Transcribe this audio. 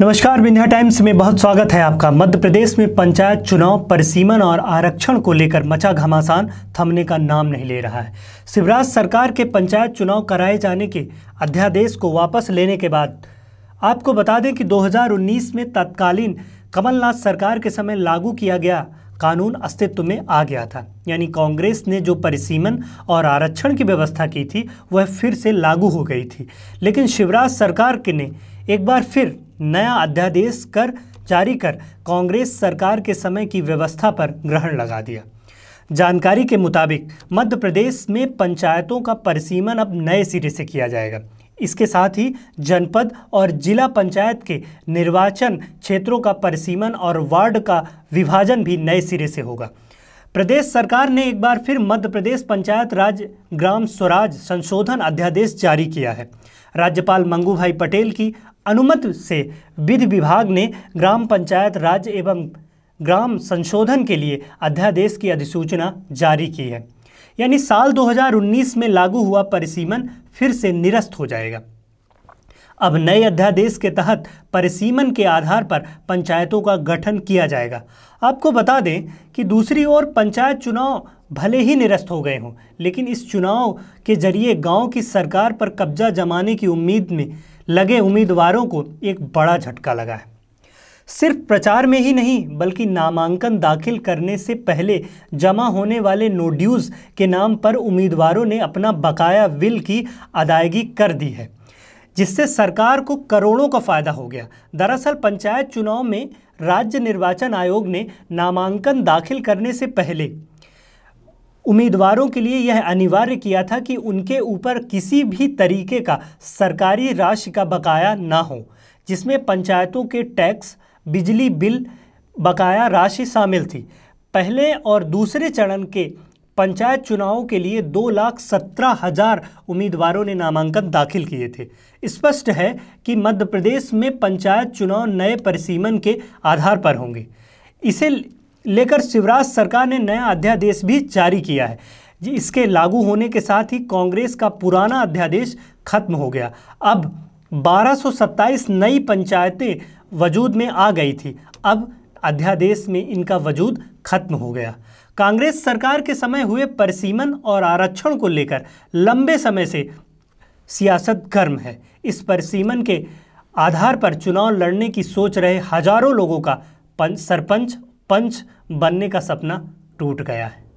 नमस्कार विंध्या टाइम्स में बहुत स्वागत है आपका मध्य प्रदेश में पंचायत चुनाव परिसीमन और आरक्षण को लेकर मचा घमासान थमने का नाम नहीं ले रहा है शिवराज सरकार के पंचायत चुनाव कराए जाने के अध्यादेश को वापस लेने के बाद आपको बता दें कि 2019 में तत्कालीन कमलनाथ सरकार के समय लागू किया गया कानून अस्तित्व में आ गया था यानी कांग्रेस ने जो परिसीमन और आरक्षण की व्यवस्था की थी वह फिर से लागू हो गई थी लेकिन शिवराज सरकार के ने एक बार फिर नया अध्यादेश कर जारी कर कांग्रेस सरकार के समय की व्यवस्था पर ग्रहण लगा दिया जानकारी के मुताबिक मध्य प्रदेश में पंचायतों का परिसीमन अब नए सिरे से किया जाएगा इसके साथ ही जनपद और जिला पंचायत के निर्वाचन क्षेत्रों का परिसीमन और वार्ड का विभाजन भी नए सिरे से होगा प्रदेश सरकार ने एक बार फिर मध्य प्रदेश पंचायत राज ग्राम स्वराज संशोधन अध्यादेश जारी किया है राज्यपाल मंगू भाई पटेल की अनुमति से विधि विभाग ने ग्राम पंचायत राज एवं ग्राम संशोधन के लिए अध्यादेश की अधिसूचना जारी की है यानी साल 2019 में लागू हुआ परिसीमन फिर से निरस्त हो जाएगा अब नए अध्यादेश के तहत परिसीमन के आधार पर पंचायतों का गठन किया जाएगा आपको बता दें कि दूसरी ओर पंचायत चुनाव भले ही निरस्त हो गए हों लेकिन इस चुनाव के जरिए गांव की सरकार पर कब्जा जमाने की उम्मीद में लगे उम्मीदवारों को एक बड़ा झटका लगा है सिर्फ प्रचार में ही नहीं बल्कि नामांकन दाखिल करने से पहले जमा होने वाले नोड्यूज़ के नाम पर उम्मीदवारों ने अपना बकाया विल की अदायगी कर दी है जिससे सरकार को करोड़ों का फायदा हो गया दरअसल पंचायत चुनाव में राज्य निर्वाचन आयोग ने नामांकन दाखिल करने से पहले उम्मीदवारों के लिए यह अनिवार्य किया था कि उनके ऊपर किसी भी तरीके का सरकारी राशि का बकाया ना हो जिसमें पंचायतों के टैक्स बिजली बिल बकाया राशि शामिल थी पहले और दूसरे चरण के पंचायत चुनाव के लिए दो लाख सत्रह हजार उम्मीदवारों ने नामांकन दाखिल किए थे स्पष्ट है कि मध्य प्रदेश में पंचायत चुनाव नए परिसीमन के आधार पर होंगे इसे लेकर शिवराज सरकार ने नया अध्यादेश भी जारी किया है इसके लागू होने के साथ ही कांग्रेस का पुराना अध्यादेश खत्म हो गया अब 1227 नई पंचायतें वजूद में आ गई थी अब अध्यादेश में इनका वजूद खत्म हो गया कांग्रेस सरकार के समय हुए परिसीमन और आरक्षण को लेकर लंबे समय से सियासत गर्म है इस परिसीमन के आधार पर चुनाव लड़ने की सोच रहे हजारों लोगों का पंच सरपंच पंच बनने का सपना टूट गया है